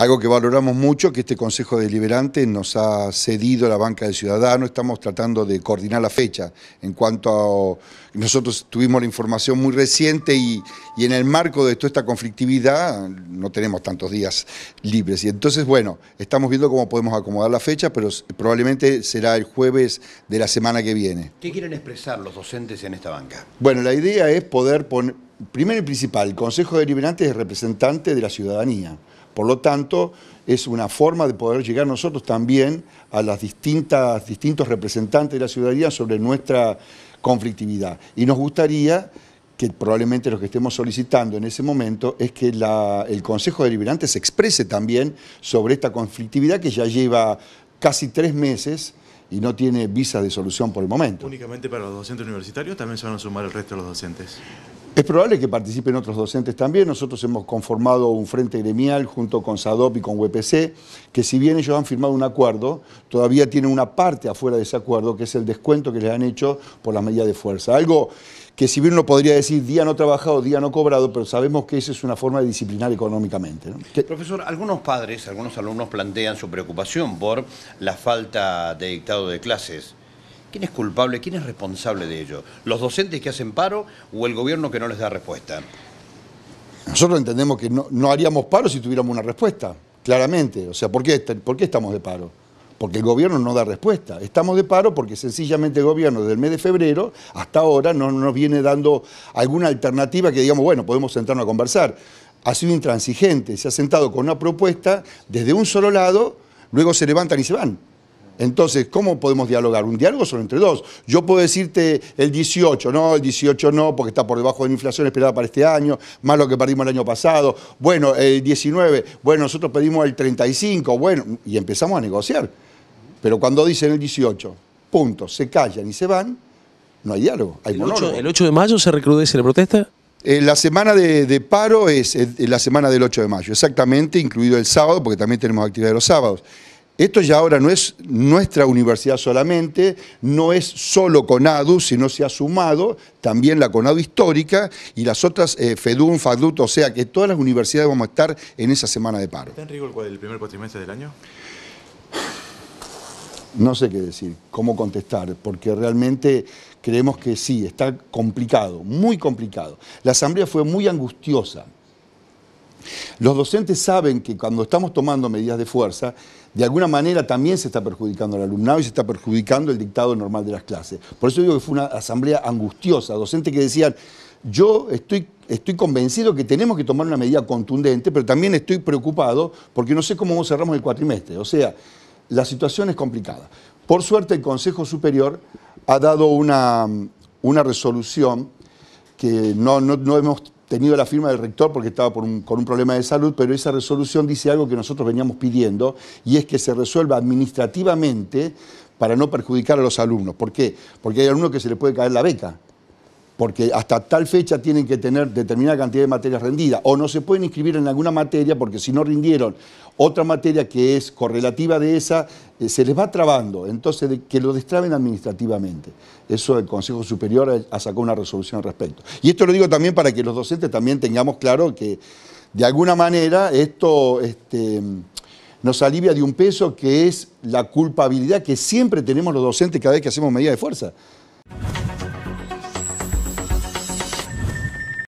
Algo que valoramos mucho, que este Consejo Deliberante nos ha cedido la banca del Ciudadano, estamos tratando de coordinar la fecha. En cuanto a, nosotros tuvimos la información muy reciente y, y en el marco de toda esta conflictividad no tenemos tantos días libres. Y entonces, bueno, estamos viendo cómo podemos acomodar la fecha, pero probablemente será el jueves de la semana que viene. ¿Qué quieren expresar los docentes en esta banca? Bueno, la idea es poder poner primero y principal, el Consejo Deliberante es representante de la ciudadanía. Por lo tanto, es una forma de poder llegar nosotros también a los distintos representantes de la ciudadanía sobre nuestra conflictividad. Y nos gustaría que probablemente lo que estemos solicitando en ese momento es que el Consejo Deliberante se exprese también sobre esta conflictividad que ya lleva casi tres meses y no tiene visa de solución por el momento. ¿Únicamente para los docentes universitarios también se van a sumar el resto de los docentes? Es probable que participen otros docentes también. Nosotros hemos conformado un frente gremial junto con SADOP y con UPC, que si bien ellos han firmado un acuerdo, todavía tienen una parte afuera de ese acuerdo, que es el descuento que les han hecho por las medidas de fuerza. Algo que si bien uno podría decir día no trabajado, día no cobrado, pero sabemos que esa es una forma de disciplinar económicamente. Profesor, algunos padres, algunos alumnos plantean su preocupación por la falta de dictado de clases ¿Quién es culpable? ¿Quién es responsable de ello? ¿Los docentes que hacen paro o el gobierno que no les da respuesta? Nosotros entendemos que no, haríamos paro si tuviéramos una respuesta, claramente. O sea, ¿por qué, ¿por qué estamos de paro? Porque el gobierno no da respuesta. Estamos de paro porque sencillamente el gobierno desde el mes de febrero hasta ahora no nos viene dando alguna alternativa que digamos, bueno, podemos sentarnos a conversar. Ha sido intransigente, se ha sentado con una propuesta desde un solo lado, luego se levantan y se van. Entonces, ¿cómo podemos dialogar? Un diálogo solo entre dos. Yo puedo decirte el 18, no, el 18 no, porque está por debajo de la inflación esperada para este año, más lo que perdimos el año pasado. Bueno, el 19, bueno, nosotros pedimos el 35, bueno, y empezamos a negociar. Pero cuando dicen el 18, punto, se callan y se van, no hay diálogo, hay el 8, de mayo se recrudece la protesta? Eh, la semana de, paro es la semana del 8 de mayo, exactamente, incluido el sábado, porque también tenemos actividad de los sábados. Esto ya ahora no es nuestra universidad solamente, no es solo CONADU, sino se ha sumado también la CONADU histórica y las otras eh, FEDUN, FADUT, o sea que todas las universidades vamos a estar en esa semana de paro. ¿Está en riesgo el primer cuatrimestre del año? No sé qué decir, cómo contestar, porque realmente creemos que sí, está complicado, muy complicado. La asamblea fue muy angustiosa, los docentes saben que cuando estamos tomando medidas de fuerza, de alguna manera también se está perjudicando al alumnado y se está perjudicando el dictado normal de las clases. Por eso digo que fue una asamblea angustiosa, docentes que decían, yo estoy, estoy convencido que tenemos que tomar una medida contundente, pero también estoy preocupado porque no sé cómo cerramos el cuatrimestre. O sea, la situación es complicada. Por suerte el Consejo Superior ha dado una, resolución que no, no, no hemos tenido la firma del rector porque estaba con un problema de salud, pero esa resolución dice algo que nosotros veníamos pidiendo y es que se resuelva administrativamente para no perjudicar a los alumnos. ¿Por qué? Porque hay alumnos que se les puede caer la beca porque hasta tal fecha tienen que tener determinada cantidad de materias rendidas, o no se pueden inscribir en alguna materia porque si no rindieron otra materia que es correlativa de esa, eh, se les va trabando, entonces que lo destraben administrativamente. Eso el Consejo Superior ha, sacado una resolución al respecto. Y esto lo digo también para que los docentes también tengamos claro que de alguna manera esto... Este, nos alivia de un peso que es la culpabilidad que siempre tenemos los docentes cada vez que hacemos medida de fuerza.